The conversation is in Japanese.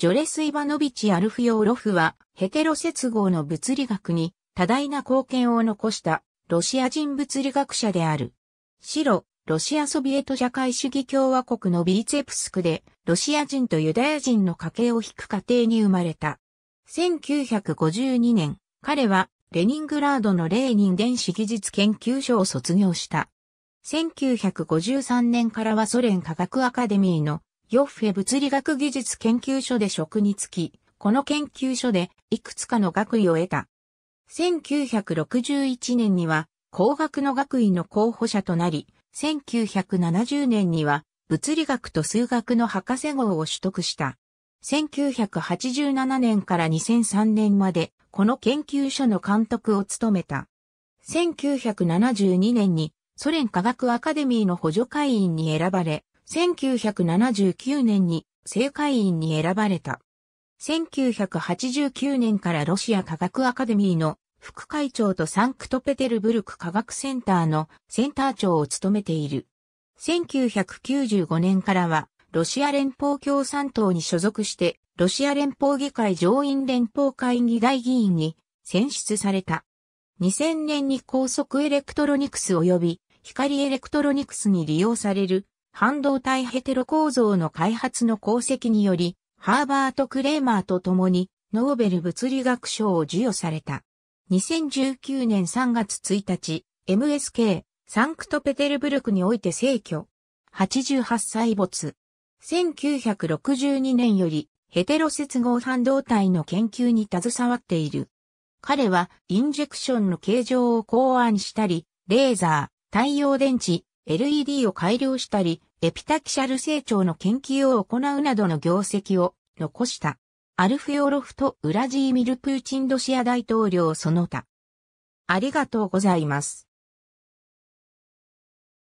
ジョレス・イバノビチ・アルフヨーロフは、ヘテロ接合の物理学に多大な貢献を残したロシア人物理学者である。白、ロシアソビエト社会主義共和国のビーツェプスクで、ロシア人とユダヤ人の家系を引く家庭に生まれた。1952年、彼は、レニングラードのレーニン電子技術研究所を卒業した。1953年からはソ連科学アカデミーのヨッフェ物理学技術研究所で職に就き、この研究所でいくつかの学位を得た。1961年には工学の学位の候補者となり、1970年には物理学と数学の博士号を取得した。1987年から2003年までこの研究所の監督を務めた。1972年にソ連科学アカデミーの補助会員に選ばれ、1979年に政界員に選ばれた。1989年からロシア科学アカデミーの副会長とサンクトペテルブルク科学センターのセンター長を務めている。1995年からはロシア連邦共産党に所属してロシア連邦議会上院連邦会議大議員に選出された。2000年に高速エレクトロニクス及び光エレクトロニクスに利用される半導体ヘテロ構造の開発の功績により、ハーバート・クレーマーと共にノーベル物理学賞を授与された。2019年3月1日、MSK、サンクトペテルブルクにおいて逝去。88歳没。1962年よりヘテロ接合半導体の研究に携わっている。彼はインジェクションの形状を考案したり、レーザー、太陽電池、LED を改良したり、エピタキシャル成長の研究を行うなどの業績を残した。アルフヨロフとウラジーミル・プーチンロシア大統領その他。ありがとうございます。